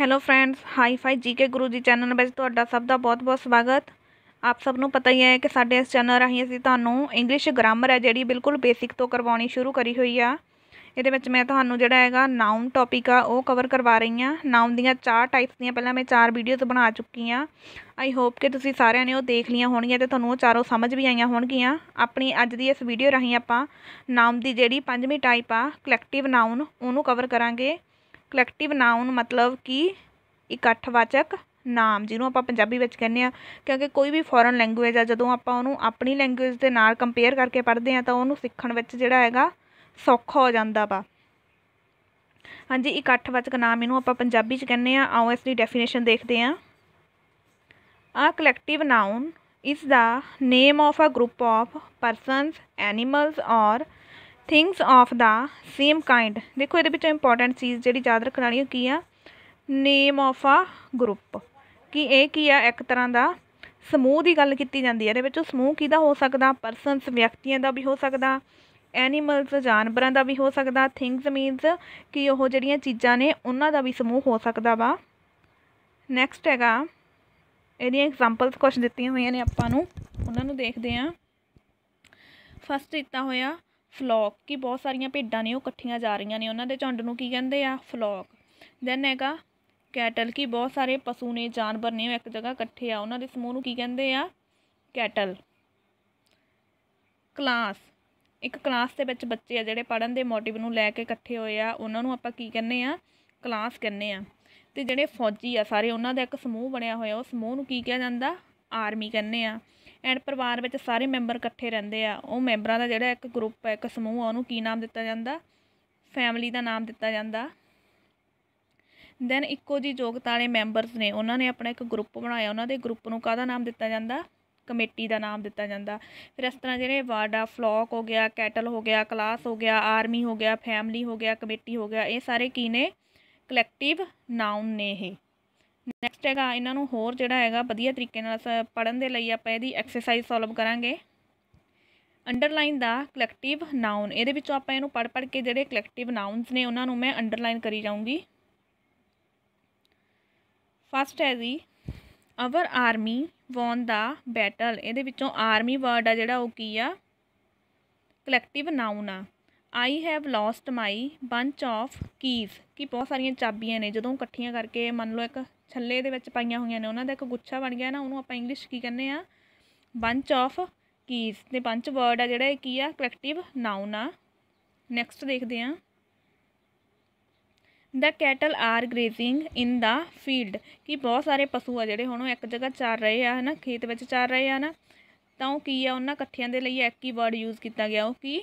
hello friends hi fi GK Guru ji channel ਵਿੱਚ ਤੁਹਾਡਾ ਸਭ ਦਾ ਬਹੁਤ-ਬਹੁਤ ਸਵਾਗਤ ਆਪ ਸਭ ਨੂੰ ਪਤਾ ਹੀ ਹੈ ਕਿ ਸਾਡੇ ਇਸ ਚੈਨਲ ਰਾਹੀਂ ਅਸੀਂ ਤੁਹਾਨੂੰ ਇੰਗਲਿਸ਼ ਗ੍ਰਾਮਰ ਹੈ ਜਿਹੜੀ ਬਿਲਕੁਲ ਬੇਸਿਕ ਤੋਂ ਕਰਵਾਉਣੀ ਸ਼ੁਰੂ ਕਰੀ ਹੋਈ ਆ ਇਹਦੇ ਵਿੱਚ ਮੈਂ ਤੁਹਾਨੂੰ ਜਿਹੜਾ ਹੈਗਾ ਨਾਉਨ ਟੌਪਿਕ ਆ ਉਹ ਕਵਰ ਕਰਵਾ ਰਹੀ ਆ ਨਾਉਨ ਦੀਆਂ ਚਾਰ ਟਾਈਪਸ ਦੀਆਂ ਪਹਿਲਾਂ ਮੈਂ ਚਾਰ ਵੀਡੀਓਜ਼ ਬਣਾ ਚੁੱਕੀ ਆ ਆਈ ਹੋਪ ਕਿ ਤੁਸੀਂ ਸਾਰਿਆਂ ਨੇ ਉਹ ਦੇਖ ਲਈਆਂ ਹੋਣਗੀਆਂ ਤੇ ਤੁਹਾਨੂੰ ਉਹ ਚਾਰੋਂ ਸਮਝ ਵੀ ਆਈਆਂ ਹੋਣਗੀਆਂ ਆਪਣੀ ਅੱਜ ਦੀ ਇਸ ਵੀਡੀਓ ਰਾਹੀਂ ਆਪਾਂ ਨਾਮ ਦੀ ਜਿਹੜੀ ਪੰਜਵੀਂ ਟਾਈਪ ਆ ਕਲੈਕਟਿਵ ਨਾਉਨ ਉਹਨੂੰ ਕਵਰ ਕਰਾਂਗੇ ਕਲੈਕਟਿਵ ਨਾਉਨ ਮਤਲਬ ਕਿ ਇਕੱਠਵਾਚਕ ਨਾਮ ਜਿਹਨੂੰ ਆਪਾਂ ਪੰਜਾਬੀ ਵਿੱਚ ਕਹਿੰਦੇ ਆ ਕਿਉਂਕਿ ਕੋਈ ਵੀ ਫੋਰਨ ਲੈਂਗੁਏਜ ਆ ਜਦੋਂ ਆਪਾਂ ਉਹਨੂੰ ਆਪਣੀ ਲੈਂਗੁਏਜ ਦੇ ਨਾਲ ਕੰਪੇਅਰ ਕਰਕੇ ਪੜ੍ਹਦੇ ਆ ਤਾਂ ਉਹਨੂੰ ਸਿੱਖਣ ਵਿੱਚ ਜਿਹੜਾ ਹੈਗਾ ਸੌਖਾ ਹੋ ਜਾਂਦਾ ਵਾ ਹਾਂਜੀ ਇਕੱਠਵਾਚਕ ਨਾਮ ਇਹਨੂੰ ਆਪਾਂ ਪੰਜਾਬੀ 'ਚ ਕਹਿੰਦੇ ਆ ਆਓ ਇਸ ਦੀ ਡੈਫੀਨੇਸ਼ਨ ਦੇਖਦੇ ਆ ਆ collective noun is the name of a group of persons animals or things of the same kind ਦੇਖੋ ਇਹਦੇ ਵਿੱਚ ਇੰਪੋਰਟੈਂਟ ਚੀਜ਼ ਜਿਹੜੀ ਯਾਦ ਰੱਖਣ ਵਾਲੀ ਕੀ ਆ ਨੇਮ ਆਫ ਆ ਗਰੁੱਪ ਕਿ ਇਹ ਕੀ ਆ ਇੱਕ ਤਰ੍ਹਾਂ ਦਾ ਸਮੂਹ ਦੀ ਗੱਲ ਕੀਤੀ ਜਾਂਦੀ ਹੈ ਇਹਦੇ ਵਿੱਚ ਸਮੂਹ ਕਿਹਦਾ ਹੋ ਸਕਦਾ ਪਰਸਨਸ ਵਿਅਕਤੀਆਂ ਦਾ ਵੀ ਹੋ ਸਕਦਾ ਐਨੀਮਲਸ ਜਾਨਵਰਾਂ ਦਾ ਵੀ ਹੋ ਸਕਦਾ ਥਿੰਗਸ ਮੀਨਸ ਕਿ ਉਹ ਜਿਹੜੀਆਂ ਚੀਜ਼ਾਂ ਨੇ ਉਹਨਾਂ ਦਾ ਵੀ ਸਮੂਹ ਹੋ ਸਕਦਾ ਵਾ ਨੈਕਸਟ ਹੈਗਾ ਇਹਦੀਆਂ ਐਗਜ਼ਾਮਪਲਸ ਕੁਝ ਦਿੱਤੀਆਂ ਹੋਈਆਂ ਨੇ ਆਪਾਂ ਨੂੰ ਉਹਨਾਂ ਨੂੰ ਦੇਖਦੇ ਆਂ ਫਸਟ ਦਿੱਤਾ ਹੋਇਆ ਫਲੋਕ ਕਿ ਬਹੁਤ ਸਾਰੀਆਂ ਭੇਡਾਂ ਨੇ ਉਹ ਇਕੱਠੀਆਂ ਜਾ ਰਹੀਆਂ ਨੇ ਉਹਨਾਂ ਦੇ ਝੁੰਡ ਨੂੰ ਕੀ ਕਹਿੰਦੇ ਆ ਫਲੋਕ ਦੈਨ ਹੈਗਾ ਕੈਟਲ ਕਿ ਬਹੁਤ ਸਾਰੇ ਪਸ਼ੂ ਨੇ ਜਾਨਵਰ ਨੇ ਉਹ ਇੱਕ ਜਗ੍ਹਾ ਇਕੱਠੇ ਆ ਉਹਨਾਂ ਦੇ ਸਮੂਹ ਨੂੰ ਕੀ ਕਹਿੰਦੇ ਆ ਕੈਟਲ ਕਲਾਸ ਇੱਕ ਕਲਾਸ ਦੇ ਵਿੱਚ ਬੱਚੇ ਆ ਜਿਹੜੇ ਪੜਨ ਦੇ ਮੋਟਿਵ ਨੂੰ ਲੈ ਕੇ ਇਕੱਠੇ ਹੋਏ ਆ ਉਹਨਾਂ ਨੂੰ ਆਪਾਂ ਕੀ ਕਹਿੰਦੇ ਆ ਕਲਾਸ ਕਹਿੰਦੇ ਆ ਤੇ ਜਿਹੜੇ ਫੌਜੀ ਆ ਸਾਰੇ ਉਹਨਾਂ ਦਾ ਇੱਕ ਸਮੂਹ ਬਣਿਆ ਹੋਇਆ ਉਹ ਸਮੂਹ ਨੂੰ ਕੀ ਕਿਹਾ ਜਾਂਦਾ ਆਰਮੀ ਕਹਿੰਦੇ ਆ ਐਂਡ ਪਰਿਵਾਰ ਵਿੱਚ ਸਾਰੇ ਮੈਂਬਰ ਇਕੱਠੇ ਰਹਿੰਦੇ ਆ ਉਹ ਮੈਂਬਰਾਂ ਦਾ ਜਿਹੜਾ ਇੱਕ ਗਰੁੱਪ ਹੈ ਇੱਕ ਸਮੂਹ ਆ ਉਹਨੂੰ ਕੀ ਨਾਮ ਦਿੱਤਾ ਜਾਂਦਾ ਫੈਮਿਲੀ ਦਾ ਨਾਮ ਦਿੱਤਾ ਜਾਂਦਾ ਦੈਨ ਇੱਕੋ ਜੀ ਯੋਗਤਾ ਵਾਲੇ ਮੈਂਬਰਸ ਨੇ ਉਹਨਾਂ ਨੇ ਆਪਣਾ ਇੱਕ ਗਰੁੱਪ ਬਣਾਇਆ ਉਹਨਾਂ ਦੇ ਗਰੁੱਪ ਨੂੰ ਕਾਹਦਾ ਨਾਮ ਦਿੱਤਾ ਜਾਂਦਾ ਕਮੇਟੀ ਦਾ ਨਾਮ ਦਿੱਤਾ ਜਾਂਦਾ ਫਿਰ ਇਸ ਤਰ੍ਹਾਂ ਜਿਹੜੇ ਵਾਰਡ ਆ ਫਲੋਕ ਹੋ ਗਿਆ ਕੈਟਲ ਹੋ ਗਿਆ ਕਲਾਸ ਹੋ ਗਿਆ ਆਰਮੀ ਹੋ ਗਿਆ ਫੈਮਿਲੀ ਹੋ ਗਿਆ ਕਮੇਟੀ ਹੋ ਗਿਆ ਇਹ ਸਾਰੇ ਕੀ ਨੇ ਕਲੈਕਟਿਵ ਨਾਉਨ ਨੇ ਇਹ ਨੈਕਸਟ ਹੈਗਾ ਇਹਨਾਂ ਨੂੰ ਹੋਰ ਜਿਹੜਾ ਹੈਗਾ ਵਧੀਆ ਤਰੀਕੇ ਨਾਲ ਪੜਨ ਦੇ ਲਈ ਆਪਾਂ ਇਹਦੀ ਐਕਸਰਸਾਈਜ਼ ਸੋਲਵ ਕਰਾਂਗੇ ਅੰਡਰਲਾਈਨ ਦਾ ਕਲੈਕਟਿਵ ਨਾਉਨ ਇਹਦੇ ਵਿੱਚੋਂ ਆਪਾਂ ਇਹਨੂੰ ਪੜ ਪੜ ਕੇ ਜਿਹੜੇ ਕਲੈਕਟਿਵ ਨਾਉਨਸ ਨੇ ਉਹਨਾਂ ਨੂੰ ਮੈਂ ਅੰਡਰਲਾਈਨ ਕਰੀ ਜਾਊਂਗੀ ਫਸਟ ਹੈ ਜੀ our army won the battle ਇਹਦੇ ਵਿੱਚੋਂ ਆਰਮੀ ਵਰਡ ਆ ਜਿਹੜਾ ਉਹ ਕੀ ਆ ਕਲੈਕਟਿਵ ਨਾਉਨ ਆ I have lost my bunch of keys ਕੀ ਬਹੁਤ ਸਾਰੀਆਂ ਚਾਬੀਆਂ ਨੇ ਜਦੋਂ ਇਕੱਠੀਆਂ ਕਰਕੇ ਮੰਨ ਲਓ ਇੱਕ ਛੱਲੇ ਦੇ ਵਿੱਚ ਪਾਈਆਂ ਹੋਈਆਂ ਨੇ ਉਹਨਾਂ ਦਾ ਇੱਕ ਗੁੱਛਾ ਬਣ ਗਿਆ ਨਾ ਉਹਨੂੰ ਆਪਾਂ ਇੰਗਲਿਸ਼ ਕੀ ਕਹਿੰਦੇ ਆ ਬੰਚ ਆਫ ਕੀਜ਼ ਤੇ ਬੰਚ ਵਰਡ ਆ ਜਿਹੜਾ ਇਹ ਕੀ ਆ ਕਲੈਕਟਿਵ ਨਾਉਨ ਆ ਨੈਕਸਟ ਦੇਖਦੇ ਆ the cattle are grazing in the field ਕਿ ਬਹੁਤ ਸਾਰੇ ਪਸ਼ੂ ਆ ਜਿਹੜੇ ਹੁਣ ਉਹ ਇੱਕ ਜਗ੍ਹਾ ਚਰ ਰਹੇ ਆ ਹਨਾ ਖੇਤ ਵਿੱਚ ਚਰ ਰਹੇ ਆ ਨਾ ਤਾਂ ਉਹ ਕੀ ਆ ਉਹਨਾਂ ਇਕੱਠਿਆਂ ਦੇ ਲਈ ਇੱਕ ਹੀ ਵਰਡ ਯੂਜ਼ ਕੀਤਾ ਗਿਆ ਉਹ ਕੀ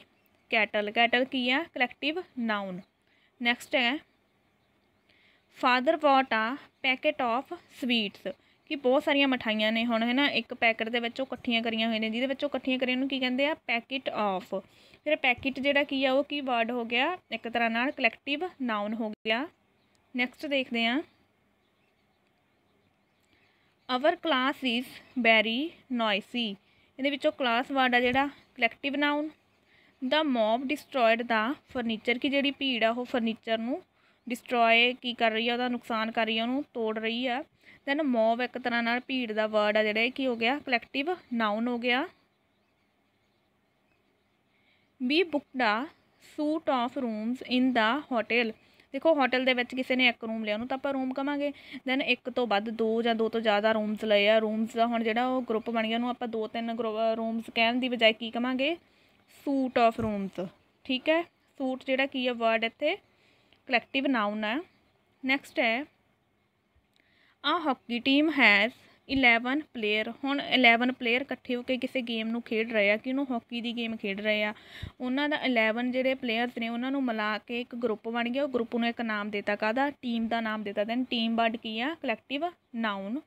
ਕੈਟਲ ਕੈਟਲ ਕੀ ਆ ਕਲੈਕਟਿਵ ਨਾਉਨ ਨੈਕਸਟ ਹੈ father what a packet of sweets ਕਿ ਬਹੁਤ ਸਾਰੀਆਂ ਮਠਾਈਆਂ ਨੇ ਹੁਣ ਹੈ ਨਾ ਇੱਕ ਪੈਕਟ ਦੇ ਵਿੱਚ ਉਹ ਇਕੱਠੀਆਂ ਕਰੀਆਂ ਹੋਈਆਂ ਨੇ ਜਿਹਦੇ ਵਿੱਚ ਉਹ ਇਕੱਠੀਆਂ ਕਰੀਆਂ ਨੂੰ ਕੀ ਕਹਿੰਦੇ ਆ ਪੈਕਟ ਆਫ ਫਿਰ ਪੈਕਟ ਜਿਹੜਾ ਕੀ ਆ ਉਹ ਕੀ ਵਰਡ ਹੋ ਗਿਆ ਇੱਕ ਤਰ੍ਹਾਂ ਨਾਲ ਕਲੈਕਟਿਵ ਨਾਉਨ ਹੋ ਗਿਆ ਨੈਕਸਟ ਦੇਖਦੇ ਆ our class is very noisy ਇਹਦੇ ਵਿੱਚੋਂ ਕਲਾਸ ਵਰਡ ਆ ਜਿਹੜਾ collective noun the mob destroyed the furniture ਕੀ ਜਿਹੜੀ ਭੀੜ ਆ ਉਹ ਫਰਨੀਚਰ ਨੂੰ ਡਿਸਟਰੋਏ ਕੀ ਕਰ ਰਹੀ ਆ ਉਹਦਾ ਨੁਕਸਾਨ ਕਰ ਰਹੀ ਆ ਉਹਨੂੰ ਤੋੜ ਰਹੀ ਆ ਦੈਨ ਮੋਵ ਇੱਕ ਤਰ੍ਹਾਂ ਨਾਲ ਭੀੜ ਦਾ ਵਰਡ ਆ ਜਿਹੜਾ ਕੀ ਹੋ ਗਿਆ ਕਲੈਕਟਿਵ ਨਾਉਨ ਹੋ ਗਿਆ we book a suite of rooms in the hotel ਦੇਖੋ ਹੋਟਲ ਦੇ ਵਿੱਚ ਕਿਸੇ ਨੇ ਇੱਕ ਰੂਮ ਲਿਆ ਉਹਨੂੰ ਤਾਂ ਆਪਾਂ ਰੂਮ ਕਵਾਂਗੇ ਦੈਨ ਇੱਕ ਤੋਂ ਵੱਧ ਦੋ ਜਾਂ ਦੋ ਤੋਂ ਜ਼ਿਆਦਾ ਰੂਮਸ ਲਏ ਆ ਰੂਮਸ ਦਾ ਹੁਣ ਜਿਹੜਾ ਉਹ ਗਰੁੱਪ ਬਣ ਗਿਆ ਉਹਨੂੰ ਆਪਾਂ ਦੋ ਤਿੰਨ ਰੂਮਸ ਕਹਿਣ ਦੀ ਬਜਾਏ ਕੀ ਕਵਾਂਗੇ ਸੂਟ ਆਫ ਰੂਮਸ ਠੀਕ ਹੈ ਸੂਟ ਜਿਹੜਾ ਕੀ ਹੈ ਵਰਡ ਇੱਥੇ ਕਲੈਕਟਿਵ ਨਾਉਨ है ਨੈਕਸਟ ਹੈ ਆ ਹਾਕੀ ਟੀਮ ਹੈਜ਼ 11 ਪਲੇਅਰ ਹੁਣ 11 ਪਲੇਅਰ ਇਕੱਠੇ ਹੋ ਕੇ ਕਿਸੇ ਗੇਮ ਨੂੰ ਖੇਡ ਰਹੇ ਆ ਕਿ ਉਹਨੂੰ ਹਾਕੀ ਦੀ ਗੇਮ ਖੇਡ ਰਹੇ ਆ ਉਹਨਾਂ ਦਾ 11 ਜਿਹੜੇ ਪਲੇਅਰਸ ਨੇ ਉਹਨਾਂ ਨੂੰ ਮਿਲਾ ਕੇ ਇੱਕ ਗਰੁੱਪ ਬਣ ਗਿਆ ਉਹ ਗਰੁੱਪ ਨੂੰ ਇੱਕ ਨਾਮ ਦਿੱਤਾ ਕਾਦਾ ਟੀਮ ਦਾ ਨਾਮ ਦਿੱਤਾ ਦੈਨ ਟੀਮ ਵਰਡ ਕੀ ਆ ਕਲੈਕਟਿਵ ਨਾਉਨ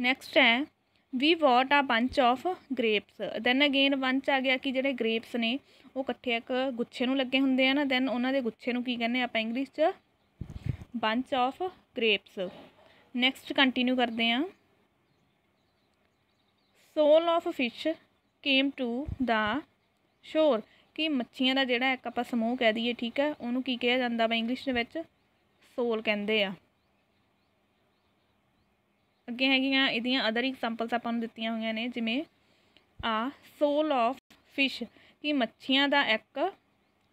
ਨੈਕਸਟ ਹੈ we what a bunch of grapes then again bunch ਆ ਗਿਆ ਕਿ ਜਿਹੜੇ ਗ੍ਰੇਪਸ ਨੇ ਉਹ ਇਕੱਠੇ ਇੱਕ ਗੁੱਛੇ ਨੂੰ ਲੱਗੇ ਹੁੰਦੇ ਆ ਨਾ ਦੈਨ ਉਹਨਾਂ ਦੇ ਗੁੱਛੇ ਨੂੰ ਕੀ ਕਹਿੰਦੇ ਆਪਾਂ ਇੰਗਲਿਸ਼ 'ਚ bunch of grapes next continue ਕਰਦੇ ਆ shoal of fish came to the shore ਕਿ ਮੱਛੀਆਂ ਦਾ ਜਿਹੜਾ ਇੱਕ ਆਪਾਂ ਸਮੂਹ ਕਹਿ ਦਈਏ ਠੀਕ ਆ ਉਹਨੂੰ ਕੀ ਕਿਹਾ ਜਾਂਦਾ ਵਾ ਇੰਗਲਿਸ਼ ਦੇ ਵਿੱਚ ਸੋਲ ਕਹਿੰਦੇ ਆ ਅੱਗੇ ਹੈਗੀਆਂ ਇਹਦੀਆਂ ਅਦਰ ਐਗਜ਼ਾਮਪਲਸ ਆਪਾਂ ਨੂੰ ਦਿੱਤੀਆਂ ਹੋਈਆਂ ਨੇ ਜਿਵੇਂ ਆ ਸੋਲ ਆਫ ਫਿਸ਼ ਕਿ ਮੱਛੀਆਂ ਦਾ ਇੱਕ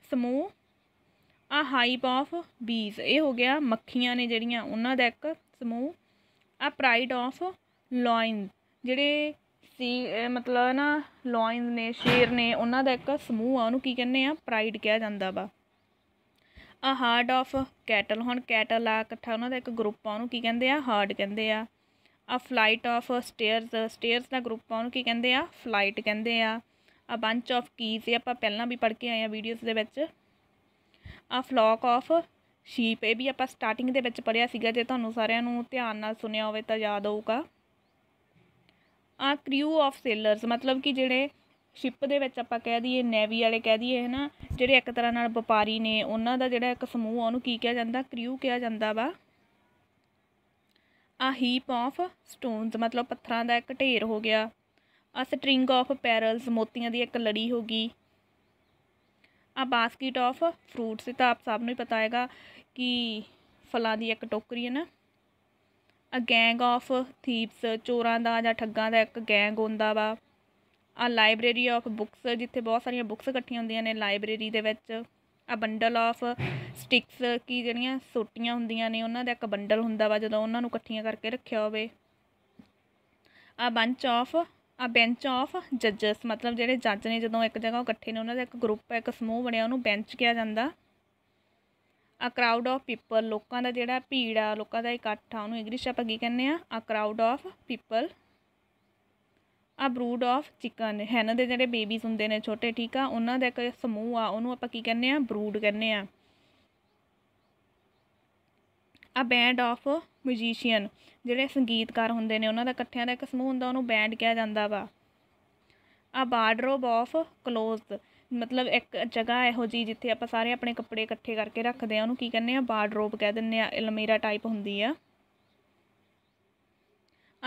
ਸਮੂਹ ਆ ਹਾਈਪ ਆਫ ਬੀਜ਼ ਇਹ ਹੋ ਗਿਆ ਮੱਖੀਆਂ ਨੇ ਜਿਹੜੀਆਂ ਉਹਨਾਂ ਦਾ ਇੱਕ ਸਮੂਹ ਆ ਪ੍ਰਾਈਡ ਆਫ ਲਾਇਨ ਜਿਹੜੇ ਸੀ ਮਤਲਬ ਨਾ ਲਾਇਨ ਨੇ ਸ਼ੇਰ ਨੇ ਉਹਨਾਂ ਦਾ ਇੱਕ ਸਮੂਹ ਆ ਉਹਨੂੰ ਕੀ ਕਹਿੰਦੇ ਆ ਪ੍ਰਾਈਡ ਕਿਹਾ ਜਾਂਦਾ ਵਾ ਆ ਹਾਰਡ ਆਫ ਕੈਟਲ ਹੁਣ ਕੈਟਲ ਆ ਇਕੱਠਾ ਉਹਨਾਂ ਦਾ ਇੱਕ ਗਰੁੱਪ ਆ ਉਹਨੂੰ ਕੀ ਕਹਿੰਦੇ ਆ ਹਾਰਡ ਕਹਿੰਦੇ ਆ a flight of stairs stairs ਦਾ ਗਰੁੱਪ ਆ ਉਹਨੂੰ ਕੀ ਕਹਿੰਦੇ ਆ ਫਲਾਈਟ ਕਹਿੰਦੇ ਆ ਆ ਬੰਚ ਆਫ ਕੀਜ਼ ਇਹ ਆਪਾਂ ਪਹਿਲਾਂ ਵੀ ਪੜ੍ਹ ਕੇ ਆਏ ਆ ਵੀਡੀਓਜ਼ ਦੇ ਵਿੱਚ ਆ ਫਲੌਕ ਆਫ ਸ਼ੀਪ ਇਹ ਵੀ ਆਪਾਂ ਸਟਾਰਟਿੰਗ ਦੇ ਵਿੱਚ ਪੜਿਆ ਸੀਗਾ ਜੇ ਤੁਹਾਨੂੰ ਸਾਰਿਆਂ ਨੂੰ ਧਿਆਨ ਨਾਲ ਸੁਣਿਆ ਹੋਵੇ ਤਾਂ ਯਾਦ ਆਊਗਾ ਆ ਕ੍ਰਿਊ ਆਫ ਸੇਲਰਸ ਮਤਲਬ ਕਿ ਜਿਹੜੇ ਸ਼ਿਪ ਦੇ ਵਿੱਚ ਆਪਾਂ ਕਹਿ ਦਈਏ ਨੇਵੀ ਵਾਲੇ ਕਹਿ ਦਈਏ ਹੈਨਾ ਜਿਹੜੇ ਇੱਕ ਤਰ੍ਹਾਂ ਨਾਲ ਵਪਾਰੀ ਨੇ ਉਹਨਾਂ ਦਾ ਜਿਹੜਾ ਇੱਕ ਸਮੂਹ ਉਹਨੂੰ ਕੀ ਕਿਹਾ ਜਾਂਦਾ ਕ੍ਰਿਊ ਕਿਹਾ ਜਾਂਦਾ ਵਾ ਆ ਹੀਪ ਆਫ ਸਟੋਨਸ ਮਤਲਬ ਪੱਥਰਾਂ ਦਾ ਇੱਕ ਢੇਰ ਹੋ ਗਿਆ ਆ ਸਟ੍ਰਿੰਗ ਆਫ ਪੈਰਲਸ ਮੋਤੀਆਂ ਦੀ ਇੱਕ ਲੜੀ ਹੋ ਗਈ ਆ ਬਾਸਕਟ ਆਫ ਫਰੂਟਸ ਇਹ ਤਾਂ ਆਪ ਸਭ ਨੂੰ ਹੀ ਪਤਾ ਹੈਗਾ ਕਿ ਫਲਾਂ ਦੀ ਇੱਕ ਟੋਕਰੀ ਹੈ ਨਾ ਆ ਗੈਂਗ ਆਫ ਥੀਪਸ ਚੋਰਾਂ ਦਾ ਜਾਂ ਠੱਗਾਂ ਦਾ ਇੱਕ ਗੈਂਗ ਹੁੰਦਾ ਵਾ ਆ ਲਾਇਬ੍ਰੇਰੀ ਆਫ ਬੁੱਕਸ ਜਿੱਥੇ ਬਹੁਤ ਸਾਰੀਆਂ ਬੁੱਕਸ ਇਕੱਠੀਆਂ ਹੁੰਦੀਆਂ ਨੇ ਲਾਇਬ੍ਰੇਰੀ ਦੇ ਵਿੱਚ ਆ ਬੰਡਲ ਆਫ ਸਟਿਕਸ ਕੀ ਜਿਹੜੀਆਂ ਸੋਟੀਆਂ ਹੁੰਦੀਆਂ ਨੇ ਉਹਨਾਂ ਦਾ ਇੱਕ ਬੰਡਲ ਹੁੰਦਾ ਵਾ ਜਦੋਂ ਉਹਨਾਂ ਨੂੰ ਇਕੱਠੀਆਂ ਕਰਕੇ ਰੱਖਿਆ ਹੋਵੇ a bunch of a bench of ਜੱਜਸ ਮਤਲਬ ਜਿਹੜੇ ਜੱਜ ਨੇ ਜਦੋਂ ਇੱਕ ਜਗ੍ਹਾ ਇਕੱਠੇ ਨੇ ਉਹਨਾਂ ਦਾ ਇੱਕ ਗਰੁੱਪ ਹੈ ਇੱਕ ਸਮੂਹ ਬਣਿਆ ਉਹਨੂੰ ਬੈਂਚ ਕਿਹਾ ਜਾਂਦਾ ਆ ਕਰਾਊਡ ਆਫ ਪੀਪਲ ਲੋਕਾਂ ਦਾ ਜਿਹੜਾ ਭੀੜ ਆ ਲੋਕਾਂ ਦਾ ਇਕੱਠ ਆ ਉਹਨੂੰ ਇੰਗਲਿਸ਼ ਆਪਾਂ ਕੀ ਕਹਿੰਦੇ ਆ a crowd of people a brood of chicken ਹੈਨਾ ਦੇ ਜਿਹੜੇ ਬੇਬੀਜ਼ ਹੁੰਦੇ ਨੇ ਛੋਟੇ ਠੀਕ ਆ ਉਹਨਾਂ ਦਾ ਇੱਕ ਸਮੂਹ ਆ ਉਹਨੂੰ ਆਪਾਂ ਕੀ ਕਹਿੰਦੇ ਆ ਬਰੂਡ ਕਹਿੰਦੇ ਆ ਆ ਬੈਂਡ ਆਫ ਮਿਊਜ਼ੀਸ਼ੀਅਨ ਜਿਹੜੇ ਸੰਗੀਤਕਾਰ ਹੁੰਦੇ ਨੇ ਉਹਨਾਂ ਦਾ ਇਕੱਠਿਆਂ ਦਾ ਇੱਕ ਸਮੂਹ ਹੁੰਦਾ ਉਹਨੂੰ ਬੈਂਡ ਕਿਹਾ ਜਾਂਦਾ ਵਾ ਆ ਬਾਰਡਰੋਬ ਆਫ ਕਲੋਥਸ ਮਤਲਬ ਇੱਕ ਜਗ੍ਹਾ ਇਹੋ ਜੀ ਜਿੱਥੇ ਆਪਾਂ ਸਾਰੇ ਆਪਣੇ ਕੱਪੜੇ ਇਕੱਠੇ ਕਰਕੇ ਰੱਖਦੇ ਆ ਉਹਨੂੰ ਕੀ ਕਹਿੰਦੇ ਆ ਬਾਰਡਰੋਬ ਕਹਿ ਦਿੰਦੇ ਆ ਅਲਮੀਰਾ ਟਾਈਪ ਹੁੰਦੀ ਆ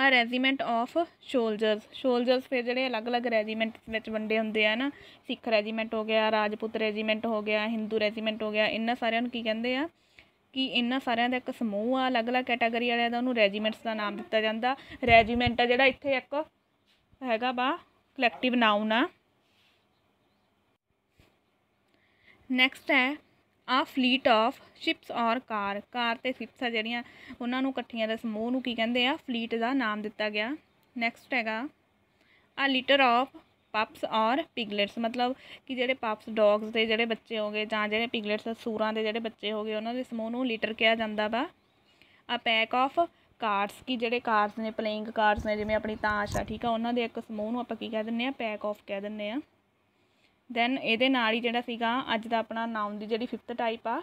ਆ ਰੈਜੀਮੈਂਟ ਆਫ ਸ਼ੋਲਜਰਸ ਸ਼ੋਲਜਰਸ ਫਿਰ ਜਿਹੜੇ ਅਲੱਗ-ਅਲੱਗ ਰੈਜੀਮੈਂਟ ਵਿੱਚ ਵੰਡੇ ਹੁੰਦੇ ਆ ਨਾ ਸਿੱਖ ਰੈਜੀਮੈਂਟ ਹੋ ਗਿਆ ਰਾਜਪੂਤ ਰੈਜੀਮੈਂਟ ਹੋ ਗਿਆ ਹਿੰਦੂ ਰੈਜੀਮੈਂਟ ਹੋ ਗਿਆ ਇੰਨਾ ਸਾਰਿਆਂ ਨੂੰ ਕੀ ਕਹਿੰਦੇ ਆ ਕਿ ਇੰਨਾ ਸਾਰਿਆਂ ਦਾ ਇੱਕ ਸਮੂਹ ਆ ਅਲੱਗ-ਅਲੱਗ ਕੈਟਾਗਰੀ ਵਾਲਿਆਂ ਦਾ ਉਹਨੂੰ ਰੈਜੀਮੈਂਟਸ ਦਾ ਨਾਮ ਦਿੱਤਾ ਜਾਂਦਾ ਰੈਜੀਮੈਂਟ ਆ ਜਿਹੜਾ ਇੱਥੇ ਇੱਕ ਹੈਗਾ ਬਾ ਕਲੈਕਟਿਵ ਨਾਉਨ ਆ ਨੈਕਸਟ ਹੈ ਆ ਫਲੀਟ ਆਫ ਸ਼ਿਪਸ ਔਰ ਕਾਰ ਕਾਰ ਤੇ ਸ਼ਿਪਸ ਆ ਜਿਹੜੀਆਂ ਉਹਨਾਂ ਨੂੰ ਇਕੱਠੀਆਂ ਦਾ ਸਮੂਹ ਨੂੰ ਕੀ ਕਹਿੰਦੇ ਆ ਫਲੀਟ ਦਾ ਨਾਮ ਦਿੱਤਾ ਗਿਆ ਨੈਕਸਟ ਹੈਗਾ ਆ ਲੀਟਰ ਆਫ ਪਪਸ ਔਰ ਪਿਗਲੇਟਸ ਮਤਲਬ ਕਿ ਜਿਹੜੇ ਪਪਸ ਡੌਗਸ ਦੇ ਜਿਹੜੇ ਬੱਚੇ ਹੋਗੇ ਜਾਂ ਜਿਹੜੇ ਪਿਗਲੇਟਸ ਸੂਰਾਂ ਦੇ ਜਿਹੜੇ ਬੱਚੇ ਹੋਗੇ ਉਹਨਾਂ ਦੇ ਸਮੂਹ ਨੂੰ ਲੀਟਰ ਕਿਹਾ ਜਾਂਦਾ ਵਾ ਆ ਪੈਕ ਆਫ ਕਾਰਡਸ ਕੀ ਜਿਹੜੇ ਕਾਰਡਸ ਨੇ ਪਲੇਇੰਗ ਕਾਰਡਸ ਨੇ ਜਿਵੇਂ ਆਪਣੀ ਤਾਸ਼ ਆ ਠੀਕ ਆ ਉਹਨਾਂ ਦੇ ਇੱਕ ਸਮੂਹ ਨੂੰ ਆਪਾਂ ਕੀ ਕਹਿ ਦਿੰਨੇ ਆ ਪੈਕ ਆਫ ਕਹਿ ਦਿੰਨੇ ਆ ਦੈਨ ਇਹਦੇ ਨਾਲ ਹੀ ਜਿਹੜਾ ਸੀਗਾ ਅੱਜ ਦਾ ਆਪਣਾ ਨਾਉਨ ਦੀ ਜਿਹੜੀ 5th ਟਾਈਪ ਆ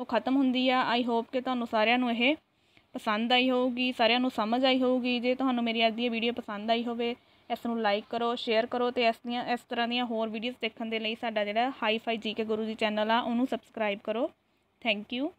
ਉਹ ਖਤਮ ਹੁੰਦੀ ਆ ਆਈ ਹੋਪ ਕਿ ਤੁਹਾਨੂੰ ਸਾਰਿਆਂ ਨੂੰ ਇਹ ਪਸੰਦ ਆਈ ਹੋਊਗੀ ਸਾਰਿਆਂ ਨੂੰ ਸਮਝ ਆਈ ਹੋਊਗੀ ਜੇ ਤੁਹਾਨੂੰ ਮੇਰੀ ਅੱਜ ਦੀ ਵੀਡੀਓ ਪਸੰਦ ਆਈ ਹੋਵੇ ਇਸ ਨੂੰ ਲਾਈਕ ਕਰੋ ਸ਼ੇਅਰ ਕਰੋ ਤੇ ਇਸ ਦੀਆਂ ਇਸ ਤਰ੍ਹਾਂ ਦੀਆਂ ਹੋਰ ਵੀਡੀਓਜ਼ ਦੇਖਣ ਦੇ ਲਈ ਸਾਡਾ ਜਿਹੜਾ high fi GK Guru ji channel ਆ ਉਹਨੂੰ ਸਬਸਕ੍ਰਾਈਬ ਕਰੋ ਥੈਂਕ ਯੂ